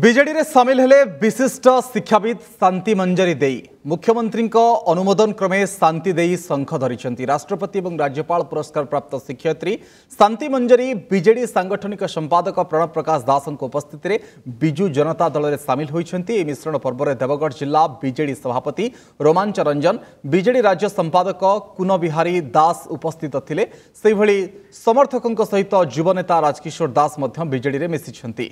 ବିଜେଡିରେ ସାମିଲ ହେଲେ ବିଶିଷ୍ଟ ଶିକ୍ଷାବିତ୍ ଶାନ୍ତି ମଞ୍ଜରୀ ଦେଇ ମୁଖ୍ୟମନ୍ତ୍ରୀଙ୍କ ଅନୁମୋଦନ କ୍ରମେ ଶାନ୍ତି ଦେଇ ଶଙ୍ଖ ଧରିଛନ୍ତି ରାଷ୍ଟ୍ରପତି ଏବଂ ରାଜ୍ୟପାଳ ପୁରସ୍କାର ପ୍ରାପ୍ତ ଶିକ୍ଷୟିତ୍ରୀ ଶାନ୍ତି ମଞ୍ଜରୀ ବିଜେଡି ସାଂଗଠନିକ ସମ୍ପାଦକ ପ୍ରଣବ ପ୍ରକାଶ ଦାସଙ୍କ ଉପସ୍ଥିତିରେ ବିଜୁ ଜନତା ଦଳରେ ସାମିଲ ହୋଇଛନ୍ତି ଏହି ମିଶ୍ରଣ ପର୍ବରେ ଦେବଗଡ଼ ଜିଲ୍ଲା ବିଜେଡି ସଭାପତି ରୋମାଞ୍ଚ ରଞ୍ଜନ ବିଜେଡି ରାଜ୍ୟ ସମ୍ପାଦକ କୁନବିହାରୀ ଦାସ ଉପସ୍ଥିତ ଥିଲେ ସେହିଭଳି ସମର୍ଥକଙ୍କ ସହିତ ଯୁବନେତା ରାଜକିଶୋର ଦାସ ମଧ୍ୟ ବିଜେଡିରେ ମିଶିଛନ୍ତି